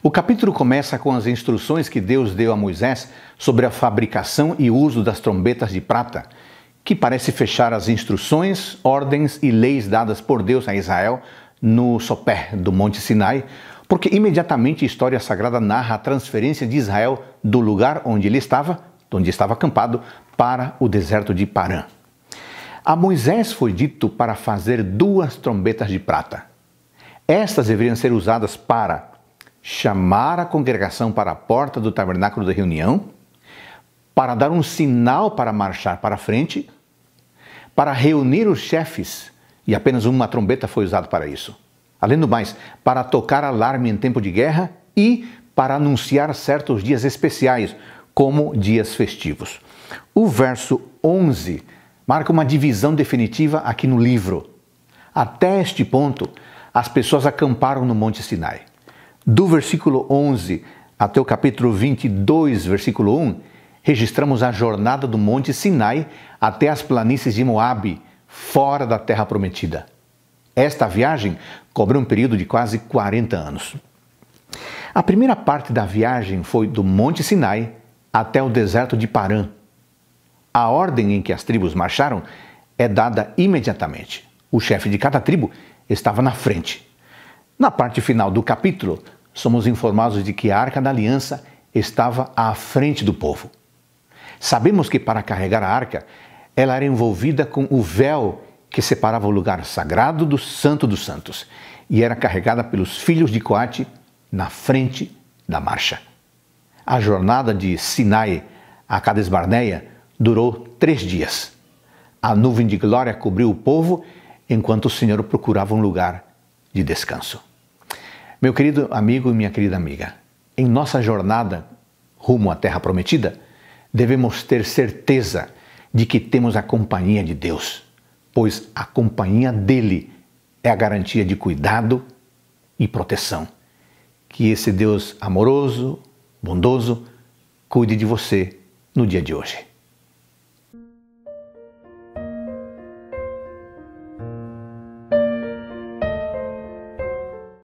O capítulo começa com as instruções que Deus deu a Moisés sobre a fabricação e uso das trombetas de prata, que parece fechar as instruções, ordens e leis dadas por Deus a Israel no sopé do Monte Sinai, porque imediatamente a história sagrada narra a transferência de Israel do lugar onde ele estava, onde estava acampado, para o deserto de Parã. A Moisés foi dito para fazer duas trombetas de prata. Estas deveriam ser usadas para chamar a congregação para a porta do tabernáculo da reunião, para dar um sinal para marchar para frente, para reunir os chefes, e apenas uma trombeta foi usada para isso. Além do mais, para tocar alarme em tempo de guerra e para anunciar certos dias especiais, como dias festivos. O verso 11 marca uma divisão definitiva aqui no livro. Até este ponto, as pessoas acamparam no Monte Sinai do versículo 11 até o capítulo 22, versículo 1, registramos a jornada do Monte Sinai até as planícies de Moabe, fora da Terra Prometida. Esta viagem cobre um período de quase 40 anos. A primeira parte da viagem foi do Monte Sinai até o deserto de Paran. A ordem em que as tribos marcharam é dada imediatamente. O chefe de cada tribo estava na frente. Na parte final do capítulo, somos informados de que a Arca da Aliança estava à frente do povo. Sabemos que para carregar a arca, ela era envolvida com o véu que separava o lugar sagrado do Santo dos Santos e era carregada pelos filhos de Coate na frente da marcha. A jornada de Sinai a Cades Barneia durou três dias. A nuvem de glória cobriu o povo enquanto o Senhor procurava um lugar de descanso. Meu querido amigo e minha querida amiga, em nossa jornada rumo à Terra Prometida, devemos ter certeza de que temos a companhia de Deus, pois a companhia dele é a garantia de cuidado e proteção. Que esse Deus amoroso, bondoso, cuide de você no dia de hoje.